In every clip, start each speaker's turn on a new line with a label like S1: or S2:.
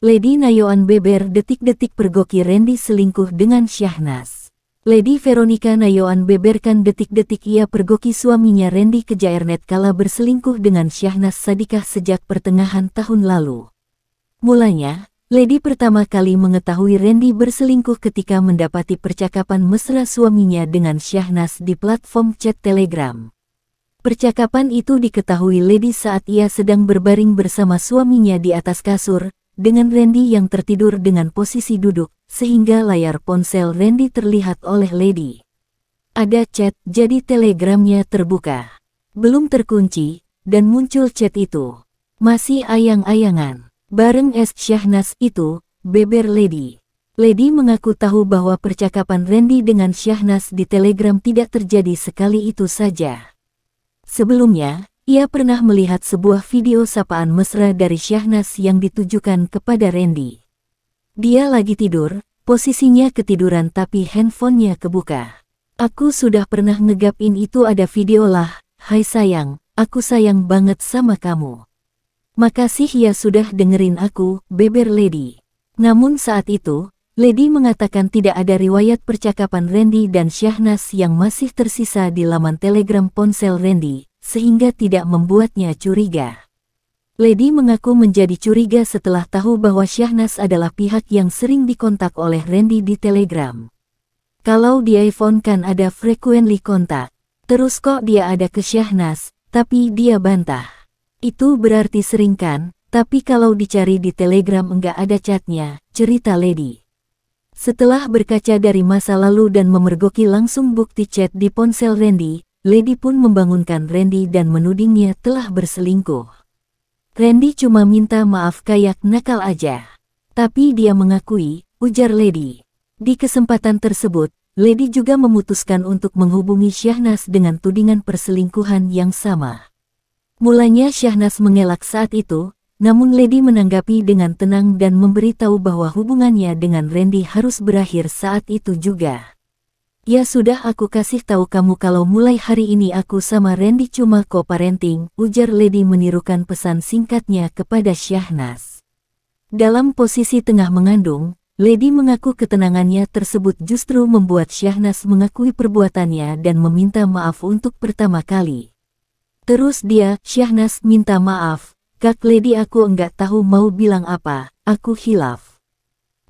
S1: Lady Nayoan beber detik-detik pergoki Randy selingkuh dengan Syahnas. Lady Veronica Nayoan beberkan detik-detik ia pergoki suaminya Randy ke Jairnet kala berselingkuh dengan Syahnas Sadikah sejak pertengahan tahun lalu. Mulanya, Lady pertama kali mengetahui Randy berselingkuh ketika mendapati percakapan mesra suaminya dengan Syahnas di platform chat Telegram. Percakapan itu diketahui Lady saat ia sedang berbaring bersama suaminya di atas kasur, dengan Randy yang tertidur dengan posisi duduk, sehingga layar ponsel Randy terlihat oleh Lady. Ada chat, jadi telegramnya terbuka. Belum terkunci, dan muncul chat itu. Masih ayang-ayangan. Bareng es Syahnas itu, beber Lady. Lady mengaku tahu bahwa percakapan Randy dengan Syahnas di telegram tidak terjadi sekali itu saja. Sebelumnya, ia pernah melihat sebuah video sapaan mesra dari Syahnas yang ditujukan kepada Randy. Dia lagi tidur, posisinya ketiduran tapi handphonenya kebuka. Aku sudah pernah ngegapin itu ada video lah, hai sayang, aku sayang banget sama kamu. Makasih ya sudah dengerin aku, beber Lady. Namun saat itu, Lady mengatakan tidak ada riwayat percakapan Randy dan Syahnas yang masih tersisa di laman telegram ponsel Randy, sehingga tidak membuatnya curiga. Lady mengaku menjadi curiga setelah tahu bahwa Syahnas adalah pihak yang sering dikontak oleh Randy di Telegram. Kalau di iPhone kan ada frequently kontak. Terus kok dia ada ke Syahnas, tapi dia bantah. Itu berarti sering kan, tapi kalau dicari di Telegram enggak ada catnya, cerita Lady. Setelah berkaca dari masa lalu dan memergoki langsung bukti chat di ponsel Randy, Lady pun membangunkan Randy dan menudingnya telah berselingkuh. Randy cuma minta maaf kayak nakal aja. Tapi dia mengakui, ujar Lady. Di kesempatan tersebut, Lady juga memutuskan untuk menghubungi Syahnas dengan tudingan perselingkuhan yang sama. Mulanya Syahnas mengelak saat itu, namun Lady menanggapi dengan tenang dan memberitahu bahwa hubungannya dengan Randy harus berakhir saat itu juga. Ya sudah aku kasih tahu kamu kalau mulai hari ini aku sama Randy cuma co-parenting, ujar Lady menirukan pesan singkatnya kepada Syahnas. Dalam posisi tengah mengandung, Lady mengaku ketenangannya tersebut justru membuat Syahnas mengakui perbuatannya dan meminta maaf untuk pertama kali. Terus dia, Syahnas minta maaf, Kak Lady aku enggak tahu mau bilang apa, aku hilaf.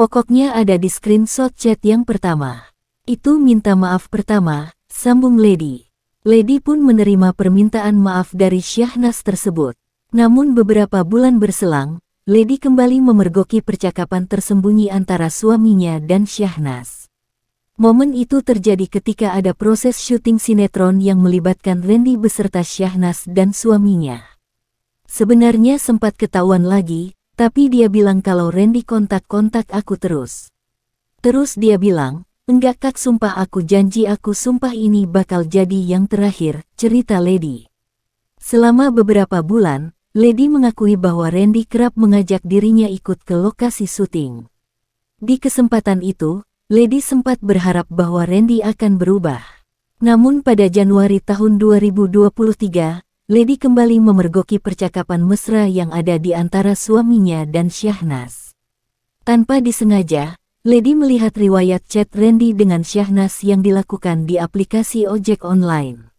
S1: Pokoknya ada di screenshot chat yang pertama. Itu minta maaf pertama, sambung Lady. Lady pun menerima permintaan maaf dari Syahnas tersebut. Namun beberapa bulan berselang, Lady kembali memergoki percakapan tersembunyi antara suaminya dan Syahnas. Momen itu terjadi ketika ada proses syuting sinetron yang melibatkan Randy beserta Syahnas dan suaminya. Sebenarnya sempat ketahuan lagi, tapi dia bilang kalau Randy kontak-kontak aku terus. Terus dia bilang, Enggak kak sumpah aku janji aku sumpah ini bakal jadi yang terakhir, cerita Lady. Selama beberapa bulan, Lady mengakui bahwa Randy kerap mengajak dirinya ikut ke lokasi syuting. Di kesempatan itu, Lady sempat berharap bahwa Randy akan berubah. Namun pada Januari tahun 2023, Lady kembali memergoki percakapan mesra yang ada di antara suaminya dan Syahnas. Tanpa disengaja, Lady melihat riwayat chat Randy dengan Syahnas yang dilakukan di aplikasi ojek online.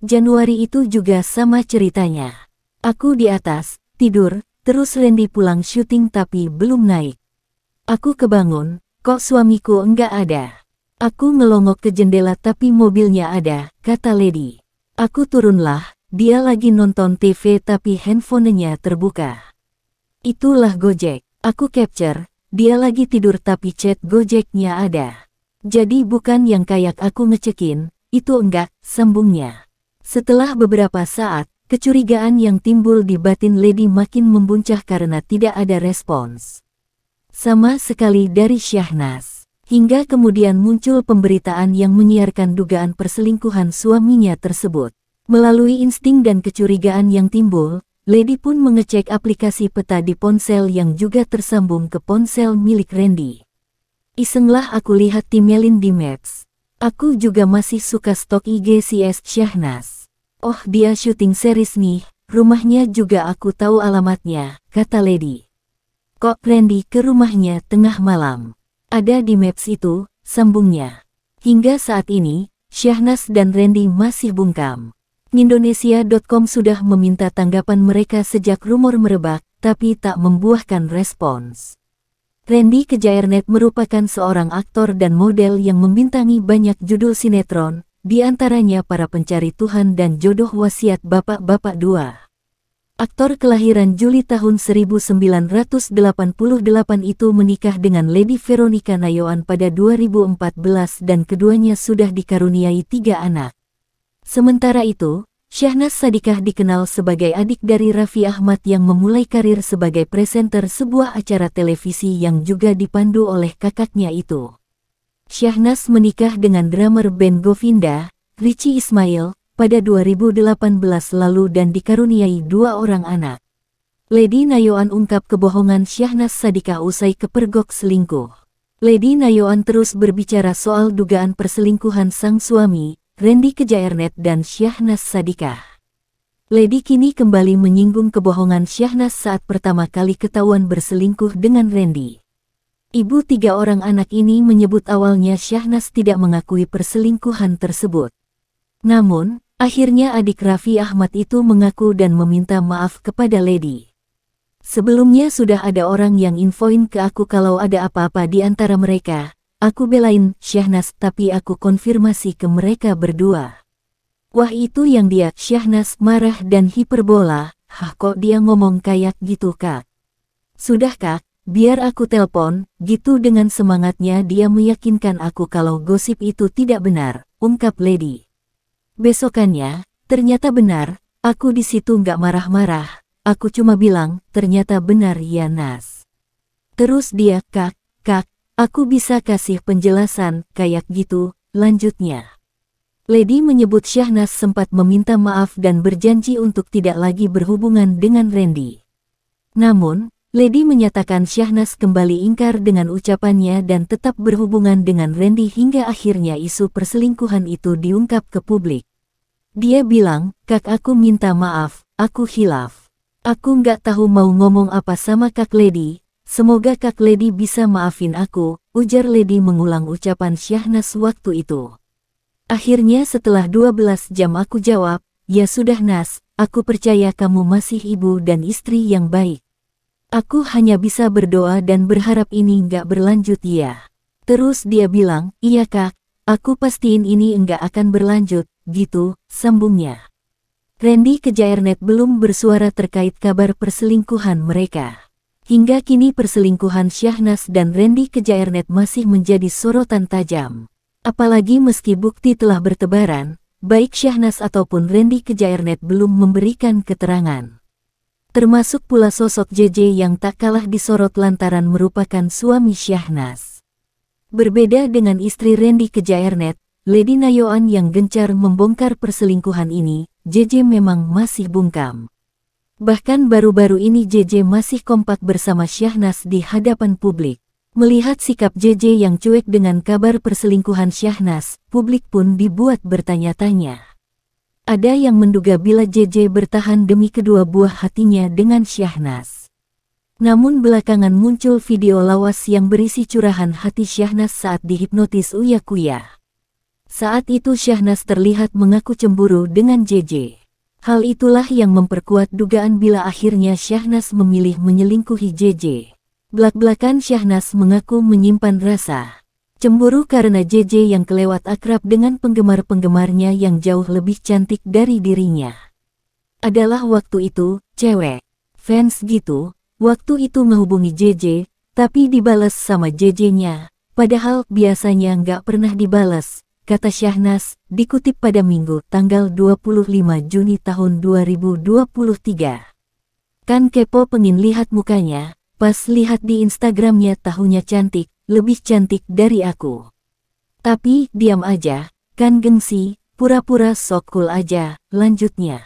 S1: Januari itu juga sama ceritanya. Aku di atas, tidur, terus Randy pulang syuting tapi belum naik. Aku kebangun, kok suamiku enggak ada. Aku melongok ke jendela tapi mobilnya ada, kata Lady. Aku turunlah, dia lagi nonton TV tapi handphonenya terbuka. Itulah Gojek, aku capture, dia lagi tidur tapi chat gojeknya ada. Jadi bukan yang kayak aku ngecekin, itu enggak, sambungnya. Setelah beberapa saat, kecurigaan yang timbul di batin Lady makin membuncah karena tidak ada respons. Sama sekali dari Syahnas. Hingga kemudian muncul pemberitaan yang menyiarkan dugaan perselingkuhan suaminya tersebut. Melalui insting dan kecurigaan yang timbul, Lady pun mengecek aplikasi peta di ponsel yang juga tersambung ke ponsel milik Randy. Isenglah aku lihat Timelin di Maps. Aku juga masih suka stok IG CS Syahnas. Oh dia syuting series nih, rumahnya juga aku tahu alamatnya, kata Lady. Kok Randy ke rumahnya tengah malam? Ada di Maps itu, sambungnya. Hingga saat ini, Syahnas dan Randy masih bungkam. Indonesia.com sudah meminta tanggapan mereka sejak rumor merebak, tapi tak membuahkan respons. Randy Kejairnet merupakan seorang aktor dan model yang membintangi banyak judul sinetron, di antaranya Para Pencari Tuhan dan Jodoh Wasiat Bapak-Bapak Dua. Aktor kelahiran Juli tahun 1988 itu menikah dengan Lady Veronica Nayoan pada 2014 dan keduanya sudah dikaruniai tiga anak. Sementara itu, Syahnas Sadikah dikenal sebagai adik dari Raffi Ahmad yang memulai karir sebagai presenter sebuah acara televisi yang juga dipandu oleh kakaknya itu. Syahnas menikah dengan drummer Ben Govinda, Richie Ismail, pada 2018 lalu dan dikaruniai dua orang anak. Lady Nayoan ungkap kebohongan Syahnas Sadikah usai kepergok selingkuh. Lady Nayoan terus berbicara soal dugaan perselingkuhan sang suami, Randy Kejairnet dan Syahnas Sadikah. Lady kini kembali menyinggung kebohongan Syahnas saat pertama kali ketahuan berselingkuh dengan Randy. Ibu tiga orang anak ini menyebut awalnya Syahnas tidak mengakui perselingkuhan tersebut. Namun, akhirnya adik Raffi Ahmad itu mengaku dan meminta maaf kepada Lady. Sebelumnya sudah ada orang yang infoin ke aku kalau ada apa-apa di antara mereka, Aku belain Syahnas tapi aku konfirmasi ke mereka berdua. Wah itu yang dia, Syahnas marah dan hiperbola, hah kok dia ngomong kayak gitu kak. Sudah kak, biar aku telpon, gitu dengan semangatnya dia meyakinkan aku kalau gosip itu tidak benar, ungkap Lady. Besokannya, ternyata benar, aku di situ nggak marah-marah, aku cuma bilang, ternyata benar ya Nas. Terus dia, kak, kak, Aku bisa kasih penjelasan, kayak gitu, lanjutnya. Lady menyebut Syahnas sempat meminta maaf dan berjanji untuk tidak lagi berhubungan dengan Randy. Namun, Lady menyatakan Syahnas kembali ingkar dengan ucapannya dan tetap berhubungan dengan Randy hingga akhirnya isu perselingkuhan itu diungkap ke publik. Dia bilang, kak aku minta maaf, aku hilaf. Aku nggak tahu mau ngomong apa sama kak Lady, Semoga Kak Lady bisa maafin aku, ujar Lady mengulang ucapan Syahnas waktu itu. Akhirnya setelah 12 jam aku jawab, ya sudah Nas, aku percaya kamu masih ibu dan istri yang baik. Aku hanya bisa berdoa dan berharap ini nggak berlanjut ya. Terus dia bilang, iya kak, aku pastiin ini nggak akan berlanjut, gitu, sambungnya. Randy Kejairnet belum bersuara terkait kabar perselingkuhan mereka. Hingga kini perselingkuhan Syahnas dan Randy Kejairnet masih menjadi sorotan tajam. Apalagi meski bukti telah bertebaran, baik Syahnas ataupun Randy Kejairnet belum memberikan keterangan. Termasuk pula sosok JJ yang tak kalah disorot lantaran merupakan suami Syahnas. Berbeda dengan istri Randy Kejairnet, Lady Nayoan yang gencar membongkar perselingkuhan ini, JJ memang masih bungkam. Bahkan baru-baru ini JJ masih kompak bersama Syahnas di hadapan publik. Melihat sikap JJ yang cuek dengan kabar perselingkuhan Syahnas, publik pun dibuat bertanya-tanya. Ada yang menduga bila JJ bertahan demi kedua buah hatinya dengan Syahnas. Namun belakangan muncul video lawas yang berisi curahan hati Syahnas saat dihipnotis Uya Kuya. Saat itu Syahnas terlihat mengaku cemburu dengan JJ. Hal itulah yang memperkuat dugaan bila akhirnya Syahnas memilih menyelingkuhi JJ. Belak-belakan Syahnas mengaku menyimpan rasa cemburu karena JJ yang kelewat akrab dengan penggemar-penggemarnya yang jauh lebih cantik dari dirinya. Adalah waktu itu, cewek, fans gitu, waktu itu menghubungi JJ, tapi dibalas sama JJ-nya, padahal biasanya nggak pernah dibalas, kata Syahnas, dikutip pada Minggu tanggal 25 Juni tahun 2023. Kan kepo pengin lihat mukanya, pas lihat di Instagramnya tahunya cantik, lebih cantik dari aku. Tapi, diam aja, kan gengsi, pura-pura sok cool aja, lanjutnya.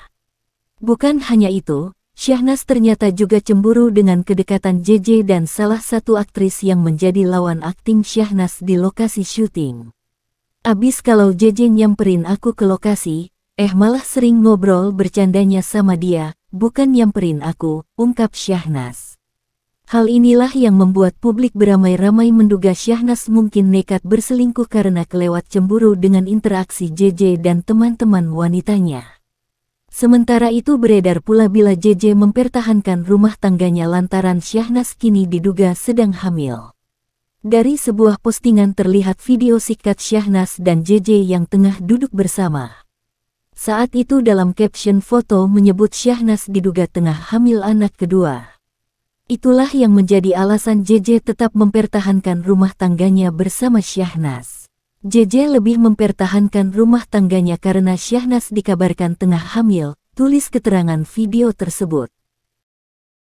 S1: Bukan hanya itu, Syahnas ternyata juga cemburu dengan kedekatan JJ dan salah satu aktris yang menjadi lawan akting Syahnas di lokasi syuting. Abis kalau JJ nyamperin aku ke lokasi, eh malah sering ngobrol bercandanya sama dia, bukan nyamperin aku, ungkap Syahnas. Hal inilah yang membuat publik beramai-ramai menduga Syahnas mungkin nekat berselingkuh karena kelewat cemburu dengan interaksi JJ dan teman-teman wanitanya. Sementara itu beredar pula bila JJ mempertahankan rumah tangganya lantaran Syahnas kini diduga sedang hamil. Dari sebuah postingan terlihat video sikat Syahnas dan JJ yang tengah duduk bersama. Saat itu dalam caption foto menyebut Syahnas diduga tengah hamil anak kedua. Itulah yang menjadi alasan JJ tetap mempertahankan rumah tangganya bersama Syahnas. JJ lebih mempertahankan rumah tangganya karena Syahnas dikabarkan tengah hamil, tulis keterangan video tersebut.